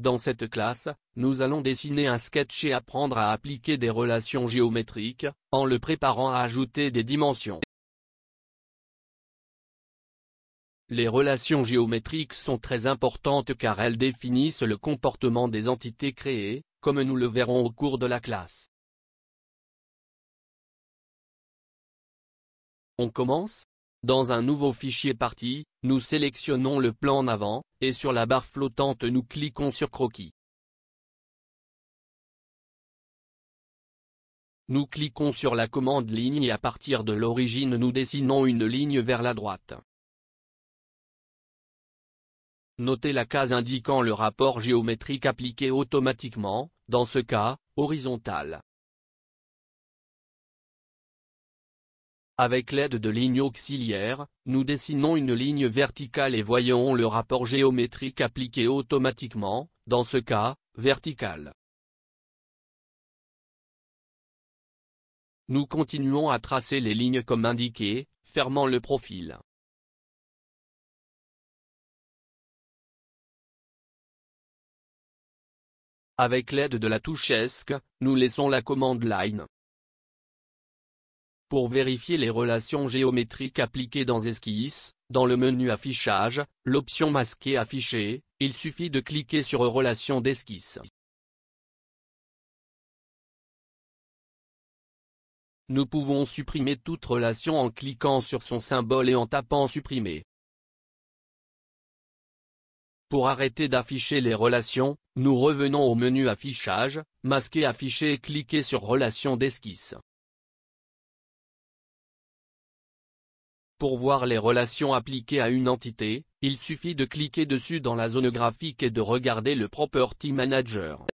Dans cette classe, nous allons dessiner un sketch et apprendre à appliquer des relations géométriques, en le préparant à ajouter des dimensions. Les relations géométriques sont très importantes car elles définissent le comportement des entités créées, comme nous le verrons au cours de la classe. On commence dans un nouveau fichier parti, nous sélectionnons le plan en avant, et sur la barre flottante nous cliquons sur croquis. Nous cliquons sur la commande ligne et à partir de l'origine nous dessinons une ligne vers la droite. Notez la case indiquant le rapport géométrique appliqué automatiquement, dans ce cas, horizontal. Avec l'aide de lignes auxiliaires, nous dessinons une ligne verticale et voyons le rapport géométrique appliqué automatiquement, dans ce cas, vertical. Nous continuons à tracer les lignes comme indiqué, fermant le profil. Avec l'aide de la touche ESC, nous laissons la commande line. Pour vérifier les relations géométriques appliquées dans Esquisse, dans le menu Affichage, l'option Masquer Affiché, il suffit de cliquer sur Relations d'esquisse. Nous pouvons supprimer toute relation en cliquant sur son symbole et en tapant Supprimer. Pour arrêter d'afficher les relations, nous revenons au menu Affichage, Masquer affiché et cliquer sur Relations d'esquisse. Pour voir les relations appliquées à une entité, il suffit de cliquer dessus dans la zone graphique et de regarder le Property Manager.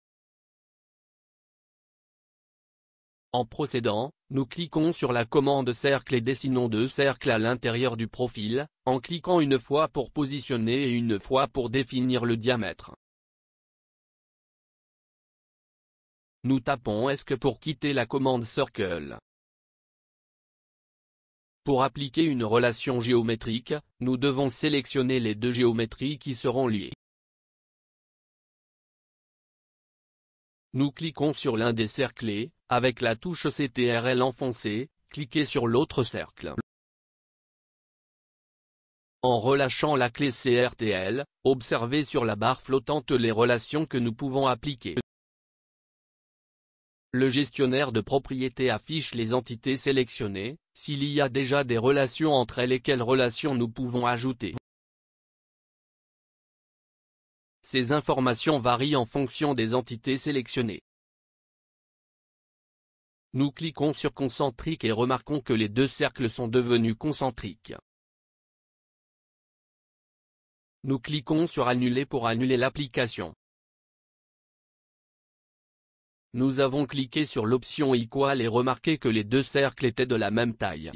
En procédant, nous cliquons sur la commande cercle et dessinons deux cercles à l'intérieur du profil, en cliquant une fois pour positionner et une fois pour définir le diamètre. Nous tapons ESC pour quitter la commande circle. Pour appliquer une relation géométrique, nous devons sélectionner les deux géométries qui seront liées. Nous cliquons sur l'un des cercles, avec la touche CTRL enfoncée, cliquez sur l'autre cercle. En relâchant la clé CRTL, observez sur la barre flottante les relations que nous pouvons appliquer le gestionnaire de propriété affiche les entités sélectionnées, s'il y a déjà des relations entre elles et quelles relations nous pouvons ajouter. Ces informations varient en fonction des entités sélectionnées. Nous cliquons sur concentrique et remarquons que les deux cercles sont devenus concentriques. Nous cliquons sur annuler pour annuler l'application. Nous avons cliqué sur l'option Equal et remarqué que les deux cercles étaient de la même taille.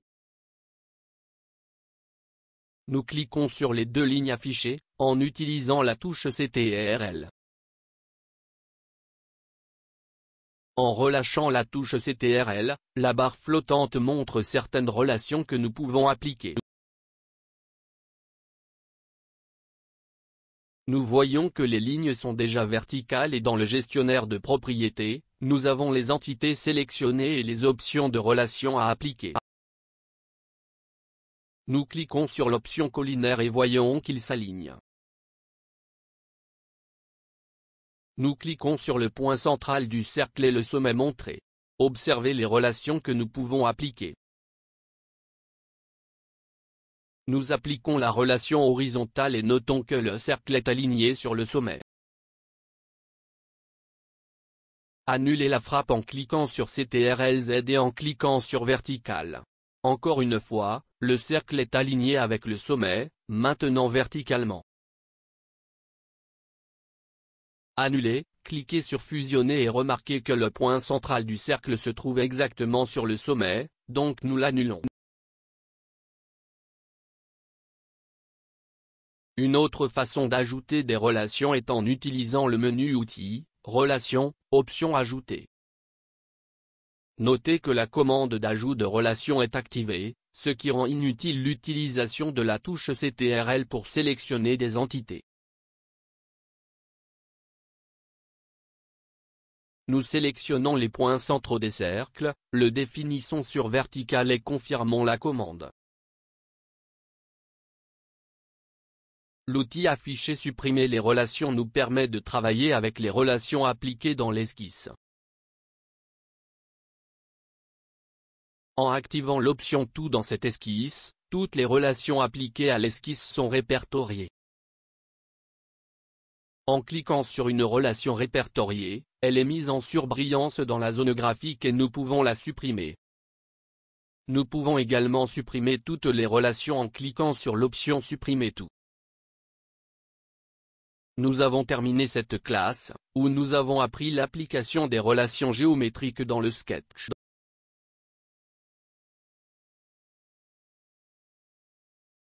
Nous cliquons sur les deux lignes affichées, en utilisant la touche CTRL. En relâchant la touche CTRL, la barre flottante montre certaines relations que nous pouvons appliquer. Nous voyons que les lignes sont déjà verticales et dans le gestionnaire de propriétés, nous avons les entités sélectionnées et les options de relation à appliquer. Nous cliquons sur l'option collinaire et voyons qu'il s'aligne. Nous cliquons sur le point central du cercle et le sommet montré. Observez les relations que nous pouvons appliquer. Nous appliquons la relation horizontale et notons que le cercle est aligné sur le sommet. Annulez la frappe en cliquant sur CTRLZ et en cliquant sur Vertical. Encore une fois, le cercle est aligné avec le sommet, maintenant verticalement. Annulez, cliquez sur Fusionner et remarquez que le point central du cercle se trouve exactement sur le sommet, donc nous l'annulons. Une autre façon d'ajouter des relations est en utilisant le menu Outils, Relations, option Ajouter. Notez que la commande d'ajout de relations est activée, ce qui rend inutile l'utilisation de la touche CTRL pour sélectionner des entités. Nous sélectionnons les points centraux des cercles, le définissons sur vertical et confirmons la commande. L'outil afficher Supprimer les relations nous permet de travailler avec les relations appliquées dans l'esquisse. En activant l'option Tout dans cette esquisse, toutes les relations appliquées à l'esquisse sont répertoriées. En cliquant sur une relation répertoriée, elle est mise en surbrillance dans la zone graphique et nous pouvons la supprimer. Nous pouvons également supprimer toutes les relations en cliquant sur l'option Supprimer tout. Nous avons terminé cette classe, où nous avons appris l'application des relations géométriques dans le sketch.